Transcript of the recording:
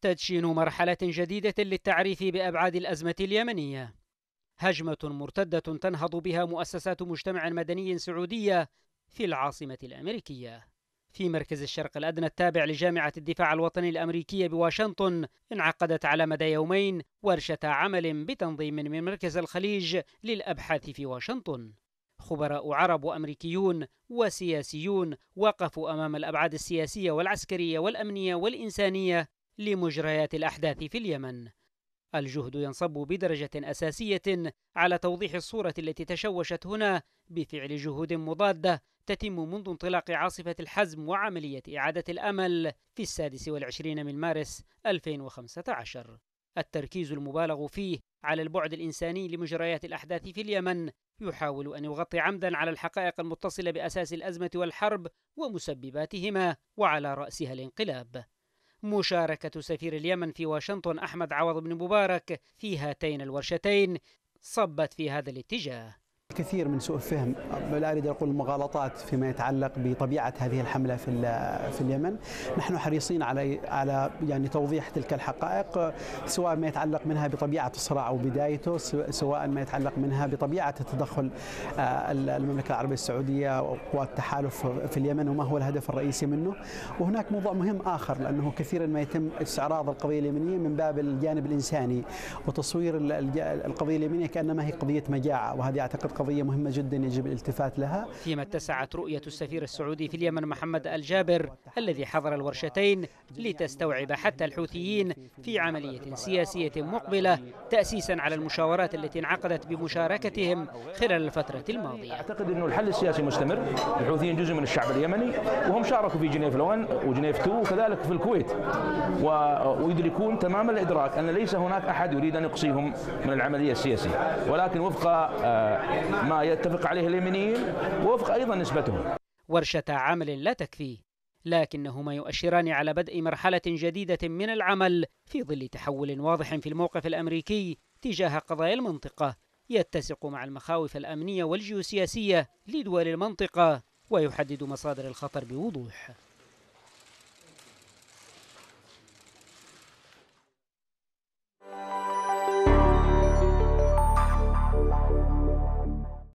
تدشين مرحلة جديدة للتعريف بأبعاد الأزمة اليمنية هجمة مرتدة تنهض بها مؤسسات مجتمع مدني سعودية في العاصمة الأمريكية في مركز الشرق الأدنى التابع لجامعة الدفاع الوطني الأمريكية بواشنطن انعقدت على مدى يومين ورشة عمل بتنظيم من مركز الخليج للأبحاث في واشنطن خبراء عرب وأمريكيون وسياسيون وقفوا أمام الأبعاد السياسية والعسكرية والأمنية والإنسانية لمجريات الأحداث في اليمن الجهد ينصب بدرجة أساسية على توضيح الصورة التي تشوشت هنا بفعل جهود مضادة تتم منذ انطلاق عاصفة الحزم وعملية إعادة الأمل في السادس والعشرين من مارس 2015 التركيز المبالغ فيه على البعد الإنساني لمجريات الأحداث في اليمن يحاول أن يغطي عمدا على الحقائق المتصلة بأساس الأزمة والحرب ومسبباتهما وعلى رأسها الانقلاب مشاركة سفير اليمن في واشنطن أحمد عوض بن مبارك في هاتين الورشتين صبت في هذا الاتجاه كثير من سوء فهم لا اريد اقول مغالطات فيما يتعلق بطبيعه هذه الحمله في في اليمن نحن حريصين على على يعني توضيح تلك الحقائق سواء ما يتعلق منها بطبيعه الصراع او بدايته سواء ما يتعلق منها بطبيعه التدخل آه، المملكه العربيه السعوديه وقوات التحالف في اليمن وما هو الهدف الرئيسي منه وهناك موضوع مهم اخر لانه كثيرا ما يتم استعراض القضيه اليمنيه من باب الجانب الانساني وتصوير القضيه اليمنيه كانما هي قضيه مجاعه وهذه اعتقد قضية مهمة جدا يجب الالتفات لها فيما اتسعت رؤية السفير السعودي في اليمن محمد الجابر الذي حضر الورشتين لتستوعب حتى الحوثيين في عملية سياسية مقبلة تأسيسا على المشاورات التي انعقدت بمشاركتهم خلال الفترة الماضية أعتقد أنه الحل السياسي مستمر الحوثيين جزء من الشعب اليمني وهم شاركوا في جنيف الأول وجنيف 2 وكذلك في الكويت ويدركون تمام الإدراك أن ليس هناك أحد يريد أن يقصيهم من العملية السياسية ولكن وفق آه، ما يتفق عليه اليمنيين وفق أيضا نسبتهم ورشة عمل لا تكفي لكنهما يؤشران على بدء مرحلة جديدة من العمل في ظل تحول واضح في الموقف الأمريكي تجاه قضايا المنطقة يتسق مع المخاوف الأمنية والجيوسياسية لدول المنطقة ويحدد مصادر الخطر بوضوح